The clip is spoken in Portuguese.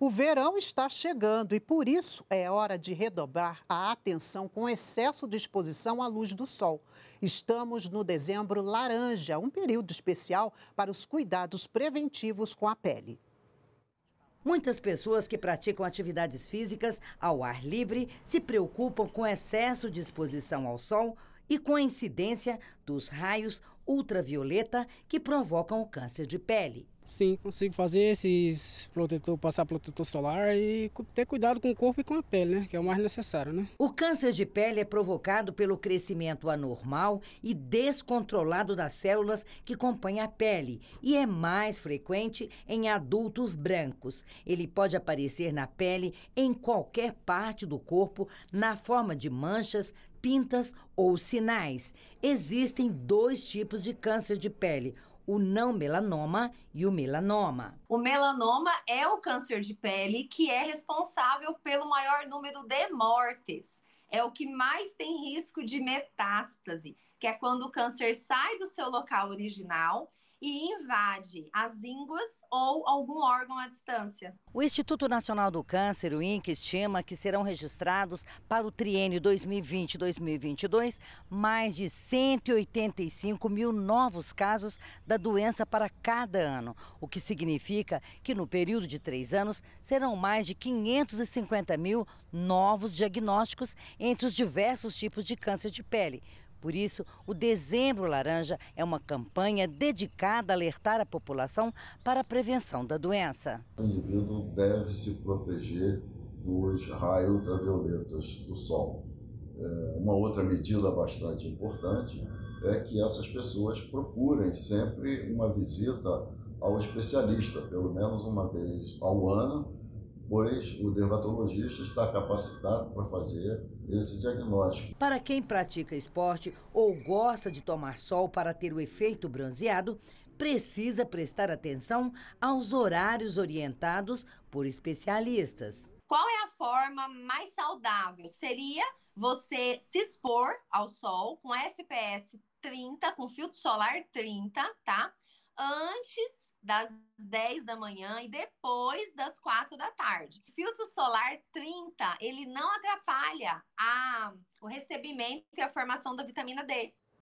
O verão está chegando e por isso é hora de redobrar a atenção com excesso de exposição à luz do sol. Estamos no dezembro laranja, um período especial para os cuidados preventivos com a pele. Muitas pessoas que praticam atividades físicas ao ar livre se preocupam com excesso de exposição ao sol e com a incidência dos raios ultravioleta que provocam o câncer de pele. Sim, consigo fazer esses protetor, passar protetor solar e ter cuidado com o corpo e com a pele, né? Que é o mais necessário, né? O câncer de pele é provocado pelo crescimento anormal e descontrolado das células que compõem a pele e é mais frequente em adultos brancos. Ele pode aparecer na pele em qualquer parte do corpo na forma de manchas, pintas ou sinais. Existem dois tipos de câncer de pele, o não melanoma e o melanoma. O melanoma é o câncer de pele que é responsável pelo maior número de mortes. É o que mais tem risco de metástase, que é quando o câncer sai do seu local original e invade as ínguas ou algum órgão à distância. O Instituto Nacional do Câncer, o INC, estima que serão registrados para o triênio 2020-2022 mais de 185 mil novos casos da doença para cada ano, o que significa que no período de três anos serão mais de 550 mil novos diagnósticos entre os diversos tipos de câncer de pele por isso, o Dezembro Laranja é uma campanha dedicada a alertar a população para a prevenção da doença. O indivíduo deve se proteger dos raios ultravioletas do sol. É, uma outra medida bastante importante é que essas pessoas procurem sempre uma visita ao especialista, pelo menos uma vez ao ano, pois o dermatologista está capacitado para fazer esse diagnóstico. Para quem pratica esporte ou gosta de tomar sol para ter o efeito bronzeado, precisa prestar atenção aos horários orientados por especialistas. Qual é a forma mais saudável? Seria você se expor ao sol com FPS 30, com filtro solar 30, tá? Antes das 10 da manhã e depois das 4 da tarde. Filtro solar 30, ele não atrapalha a, o recebimento e a formação da vitamina D.